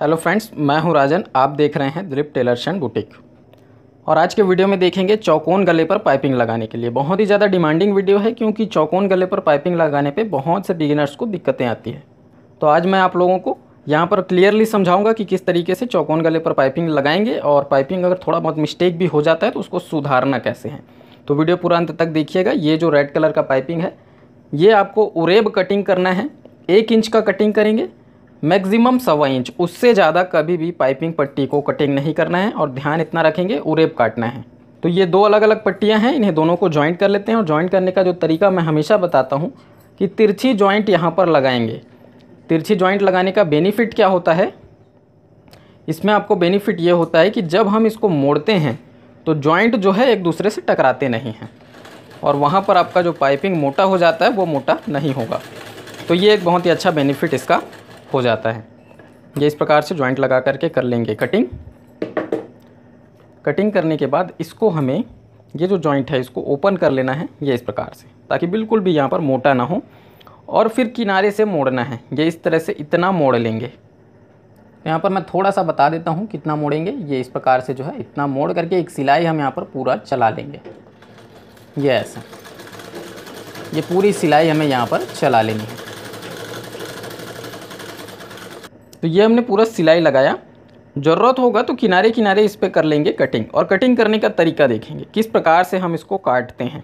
hello friends मैं हूं राजन आप देख रहे हैं दिलीप टेलर्स एंड बुटीक और आज के वीडियो में देखेंगे चौकोन गले पर पाइपिंग लगाने के लिए बहुत ही ज़्यादा डिमांडिंग वीडियो है क्योंकि चौकोन गले पर पाइपिंग लगाने पे बहुत से बिगिनर्स को दिक्कतें आती हैं तो आज मैं आप लोगों को यहाँ पर क्लियरली समझाऊँगा कि किस तरीके से चौकोन गले पर पाइपिंग लगाएंगे और पाइपिंग अगर थोड़ा बहुत मिस्टेक भी हो जाता है तो उसको सुधारना कैसे है तो वीडियो पूरा अंत तक देखिएगा ये जो रेड कलर का पाइपिंग है ये आपको उरेब कटिंग करना है एक इंच का कटिंग करेंगे मैक्सिमम सवा इंच उससे ज़्यादा कभी भी पाइपिंग पट्टी को कटिंग नहीं करना है और ध्यान इतना रखेंगे उरेप काटना है तो ये दो अलग अलग पट्टियाँ हैं इन्हें दोनों को ज्वाइंट कर लेते हैं और जॉइंट करने का जो तरीका मैं हमेशा बताता हूँ कि तिरछी ज्वाइंट यहाँ पर लगाएंगे तिरछी ज्वाइंट लगाने का बेनिफिट क्या होता है इसमें आपको बेनिफिट ये होता है कि जब हम इसको मोड़ते हैं तो जॉइंट जो है एक दूसरे से टकराते नहीं हैं और वहाँ पर आपका जो पाइपिंग मोटा हो जाता है वो मोटा नहीं होगा तो ये एक बहुत ही अच्छा बेनिफिट इसका हो जाता है ये इस प्रकार से जॉइंट लगा करके कर लेंगे कटिंग कटिंग करने के बाद इसको हमें ये जो जॉइंट है इसको ओपन कर लेना है ये इस प्रकार से ताकि बिल्कुल भी यहाँ पर मोटा ना हो और फिर किनारे से मोड़ना है ये इस तरह से इतना मोड़ लेंगे यहाँ पर मैं थोड़ा सा बता देता हूँ कितना मोड़ेंगे ये इस प्रकार से जो है इतना मोड़ करके एक सिलाई हम यहाँ पर पूरा चला लेंगे ये ऐसा ये पूरी सिलाई हमें यहाँ पर चला लेनी है तो ये हमने पूरा सिलाई लगाया ज़रूरत होगा तो किनारे किनारे इस पर कर लेंगे कटिंग और कटिंग करने का तरीका देखेंगे किस प्रकार से हम इसको काटते हैं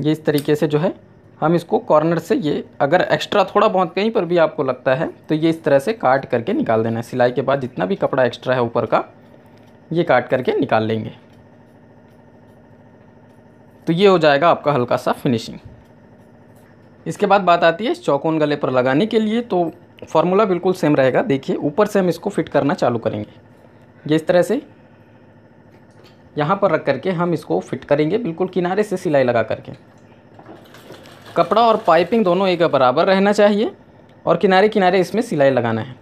ये इस तरीके से जो है हम इसको कॉर्नर से ये अगर एक्स्ट्रा थोड़ा बहुत कहीं पर भी आपको लगता है तो ये इस तरह से काट करके निकाल देना है सिलाई के बाद जितना भी कपड़ा एक्स्ट्रा है ऊपर का ये काट करके निकाल लेंगे तो ये हो जाएगा आपका हल्का सा फिनिशिंग इसके बाद बात आती है चौकोन गले पर लगाने के लिए तो फार्मूला बिल्कुल सेम रहेगा देखिए ऊपर से हम इसको फिट करना चालू करेंगे जिस तरह से यहाँ पर रख करके हम इसको फिट करेंगे बिल्कुल किनारे से सिलाई लगा करके कपड़ा और पाइपिंग दोनों एक बराबर रहना चाहिए और किनारे किनारे इसमें सिलाई लगाना है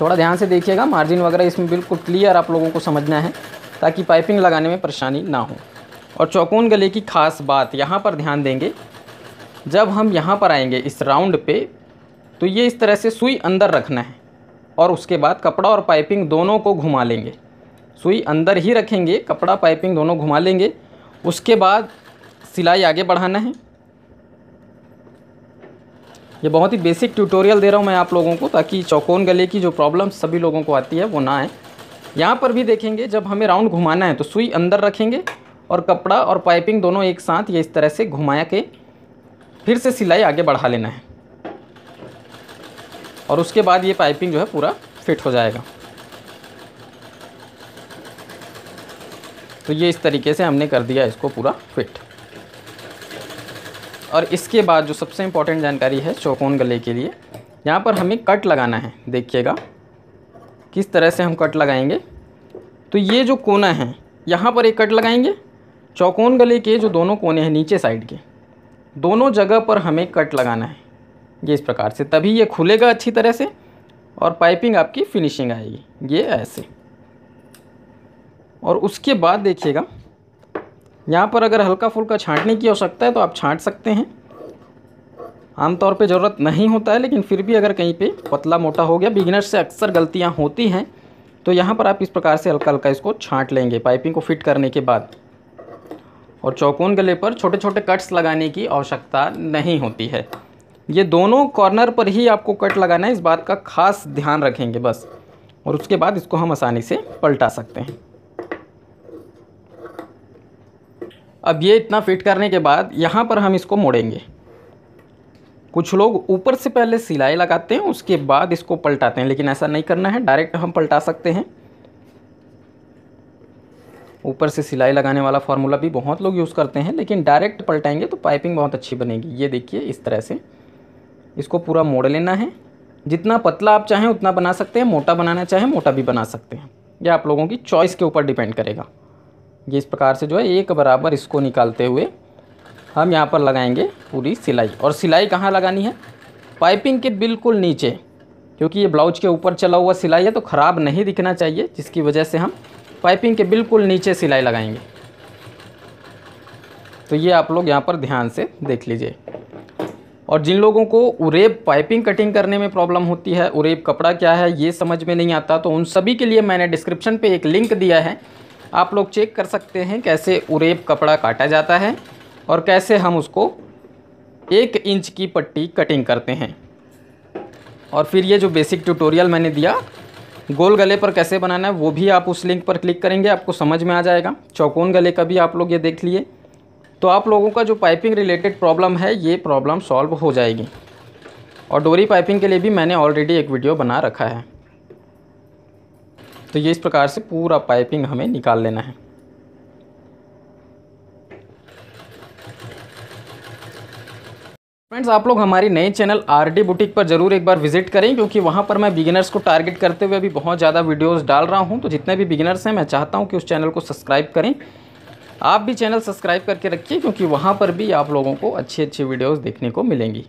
थोड़ा ध्यान से देखिएगा मार्जिन वगैरह इसमें बिल्कुल क्लियर आप लोगों को समझना है ताकि पाइपिंग लगाने में परेशानी ना हो और चौकोन गले की खास बात यहाँ पर ध्यान देंगे जब हम यहाँ पर आएंगे इस राउंड पे तो ये इस तरह से सुई अंदर रखना है और उसके बाद कपड़ा और पाइपिंग दोनों को घुमा लेंगे सुई अंदर ही रखेंगे कपड़ा पाइपिंग दोनों घुमा लेंगे उसके बाद सिलाई आगे बढ़ाना है ये बहुत ही बेसिक ट्यूटोरियल दे रहा हूँ मैं आप लोगों को ताकि चौकोन गले की जो प्रॉब्लम सभी लोगों को आती है वो ना आए यहाँ पर भी देखेंगे जब हमें राउंड घुमाना है तो सुई अंदर रखेंगे और कपड़ा और पाइपिंग दोनों एक साथ ये इस तरह से घुमाया के फिर से सिलाई आगे बढ़ा लेना है और उसके बाद ये पाइपिंग जो है पूरा फिट हो जाएगा तो ये इस तरीके से हमने कर दिया इसको पूरा फिट और इसके बाद जो सबसे इम्पोर्टेंट जानकारी है चौकोन गले के लिए यहाँ पर हमें कट लगाना है देखिएगा किस तरह से हम कट लगाएंगे तो ये जो कोना है यहाँ पर एक कट लगाएंगे चौकोन गले के जो दोनों कोने हैं नीचे साइड के दोनों जगह पर हमें कट लगाना है ये इस प्रकार से तभी ये खुलेगा अच्छी तरह से और पाइपिंग आपकी फिनिशिंग आएगी ये ऐसे और उसके बाद देखिएगा यहाँ पर अगर हल्का फुल्का छांटने की आवश्यकता है तो आप छांट सकते हैं आमतौर पे ज़रूरत नहीं होता है लेकिन फिर भी अगर कहीं पे पतला मोटा हो गया बिगिनर से अक्सर गलतियाँ होती हैं तो यहाँ पर आप इस प्रकार से हल्का हल्का इसको छांट लेंगे पाइपिंग को फिट करने के बाद और चौकोन गले पर छोटे छोटे कट्स लगाने की आवश्यकता नहीं होती है ये दोनों कॉर्नर पर ही आपको कट लगाना है इस बात का खास ध्यान रखेंगे बस और उसके बाद इसको हम आसानी से पलटा सकते हैं अब ये इतना फिट करने के बाद यहाँ पर हम इसको मोड़ेंगे कुछ लोग ऊपर से पहले सिलाई लगाते हैं उसके बाद इसको पलटाते हैं लेकिन ऐसा नहीं करना है डायरेक्ट हम पलटा सकते हैं ऊपर से सिलाई लगाने वाला फार्मूला भी बहुत लोग यूज़ करते हैं लेकिन डायरेक्ट पलटाएंगे तो पाइपिंग बहुत अच्छी बनेगी ये देखिए इस तरह से इसको पूरा मोड़ लेना है जितना पतला आप चाहें उतना बना सकते हैं मोटा बनाना चाहें मोटा भी बना सकते हैं यह आप लोगों की चॉइस के ऊपर डिपेंड करेगा ये इस प्रकार से जो है एक बराबर इसको निकालते हुए हम यहाँ पर लगाएंगे पूरी सिलाई और सिलाई कहाँ लगानी है पाइपिंग के बिल्कुल नीचे क्योंकि ये ब्लाउज के ऊपर चला हुआ सिलाई है तो ख़राब नहीं दिखना चाहिए जिसकी वजह से हम पाइपिंग के बिल्कुल नीचे सिलाई लगाएंगे तो ये आप लोग यहाँ पर ध्यान से देख लीजिए और जिन लोगों को उरेब पाइपिंग कटिंग करने में प्रॉब्लम होती है उरेब कपड़ा क्या है ये समझ में नहीं आता तो उन सभी के लिए मैंने डिस्क्रिप्शन पे एक लिंक दिया है आप लोग चेक कर सकते हैं कैसे उरेब कपड़ा काटा जाता है और कैसे हम उसको एक इंच की पट्टी कटिंग करते हैं और फिर ये जो बेसिक ट्यूटोरियल मैंने दिया गोल गले पर कैसे बनाना है वो भी आप उस लिंक पर क्लिक करेंगे आपको समझ में आ जाएगा चौकोन गले का भी आप लोग ये देख लिए तो आप लोगों का जो पाइपिंग रिलेटेड प्रॉब्लम है ये प्रॉब्लम सॉल्व हो जाएगी और डोरी पाइपिंग के लिए भी मैंने ऑलरेडी एक वीडियो बना रखा है तो ये इस प्रकार से पूरा पाइपिंग हमें निकाल लेना है फ्रेंड्स आप लोग हमारी नए चैनल आर डी बुटीक पर ज़रूर एक बार विजिट करें क्योंकि वहाँ पर मैं बिगिनर्स को टारगेट करते हुए अभी बहुत ज़्यादा वीडियोस डाल रहा हूँ तो जितने भी बिगिनर्स हैं मैं चाहता हूँ कि उस चैनल को सब्सक्राइब करें आप भी चैनल सब्सक्राइब करके रखिए क्योंकि वहाँ पर भी आप लोगों को अच्छी अच्छी वीडियोज़ देखने को मिलेंगी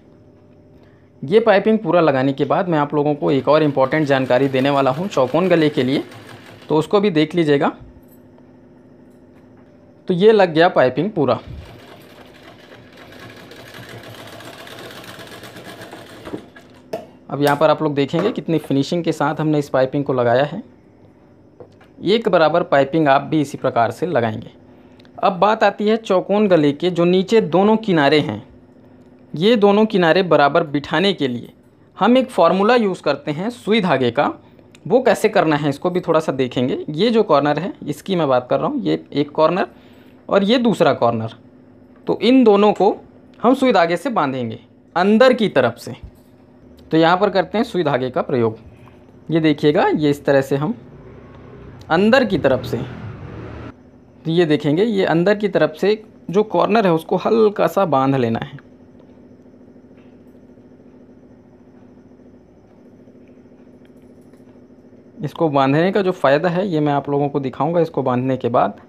ये पाइपिंग पूरा लगाने के बाद मैं आप लोगों को एक और इम्पॉर्टेंट जानकारी देने वाला हूँ चौकोन गले के लिए तो उसको भी देख लीजिएगा तो ये लग गया पाइपिंग पूरा अब यहाँ पर आप लोग देखेंगे कितनी फिनिशिंग के साथ हमने इस पाइपिंग को लगाया है एक बराबर पाइपिंग आप भी इसी प्रकार से लगाएंगे अब बात आती है चौकोन गले के जो नीचे दोनों किनारे हैं ये दोनों किनारे बराबर बिठाने के लिए हम एक फार्मूला यूज़ करते हैं सुई धागे का वो कैसे करना है इसको भी थोड़ा सा देखेंगे ये जो कॉर्नर है इसकी मैं बात कर रहा हूँ ये एक कॉर्नर और ये दूसरा कॉर्नर तो इन दोनों को हम सुई धागे से बांधेंगे अंदर की तरफ से तो यहाँ पर करते हैं सुई धागे का प्रयोग ये देखिएगा ये इस तरह से हम अंदर की तरफ से तो ये देखेंगे ये अंदर की तरफ से जो कॉर्नर है उसको हल्का सा बांध लेना है इसको बांधने का जो फ़ायदा है ये मैं आप लोगों को दिखाऊंगा इसको बांधने के बाद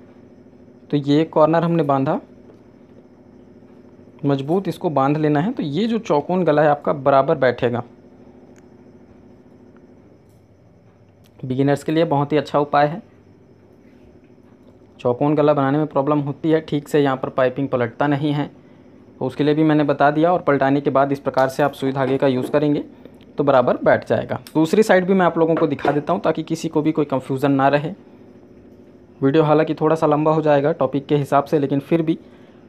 तो ये कॉर्नर हमने बांधा मजबूत इसको बांध लेना है तो ये जो चौकोन गला है आपका बराबर बैठेगा बिगिनर्स के लिए बहुत ही अच्छा उपाय है चौकोन गला बनाने में प्रॉब्लम होती है ठीक से यहाँ पर पाइपिंग पलटता नहीं है तो उसके लिए भी मैंने बता दिया और पलटाने के बाद इस प्रकार से आप सुई धागे का यूज़ करेंगे तो बराबर बैठ जाएगा दूसरी साइड भी मैं आप लोगों को दिखा देता हूँ ताकि किसी को भी कोई कन्फ्यूज़न ना रहे वीडियो हालांकि थोड़ा सा लंबा हो जाएगा टॉपिक के हिसाब से लेकिन फिर भी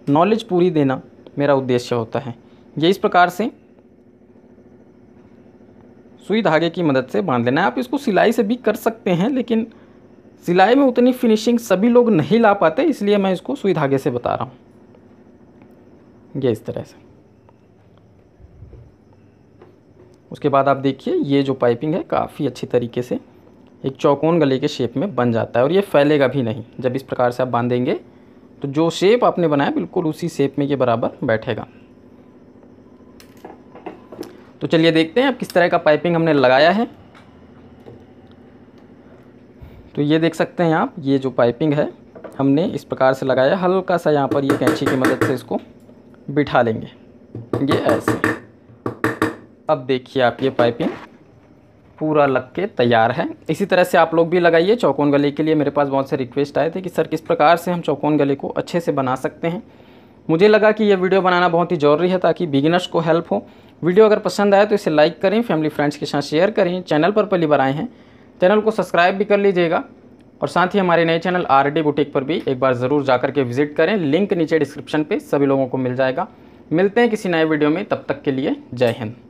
नॉलेज पूरी देना मेरा उद्देश्य होता है ये इस प्रकार से सुई धागे की मदद से बांध लेना है आप इसको सिलाई से भी कर सकते हैं लेकिन सिलाई में उतनी फिनिशिंग सभी लोग नहीं ला पाते इसलिए मैं इसको सुई धागे से बता रहा हूँ ये इस तरह से उसके बाद आप देखिए ये जो पाइपिंग है काफ़ी अच्छी तरीके से एक चौकोन गले के शेप में बन जाता है और ये फैलेगा भी नहीं जब इस प्रकार से आप बांधेंगे तो जो शेप आपने बनाया बिल्कुल उसी शेप में ये बराबर बैठेगा तो चलिए देखते हैं अब किस तरह का पाइपिंग हमने लगाया है तो ये देख सकते हैं आप ये जो पाइपिंग है हमने इस प्रकार से लगाया हल्का सा यहाँ पर ये कैंची की मदद से इसको बिठा लेंगे ये ऐसे अब देखिए आप ये पाइपिंग पूरा लग के तैयार है इसी तरह से आप लोग भी लगाइए चौकोन गले के लिए मेरे पास बहुत से रिक्वेस्ट आए थे कि सर किस प्रकार से हम चौकोन गले को अच्छे से बना सकते हैं मुझे लगा कि यह वीडियो बनाना बहुत ही ज़रूरी है ताकि बिगिनर्स को हेल्प हो वीडियो अगर पसंद आए तो इसे लाइक करें फैमिली फ्रेंड्स के साथ शेयर करें चैनल पर पहली बार आए हैं चैनल को सब्सक्राइब भी कर लीजिएगा और साथ ही हमारे नए चैनल आर डी बुटीक पर भी एक बार ज़रूर जाकर के विजिट करें लिंक नीचे डिस्क्रिप्शन पे सभी लोगों को मिल जाएगा मिलते हैं किसी नए वीडियो में तब तक के लिए जय हिंद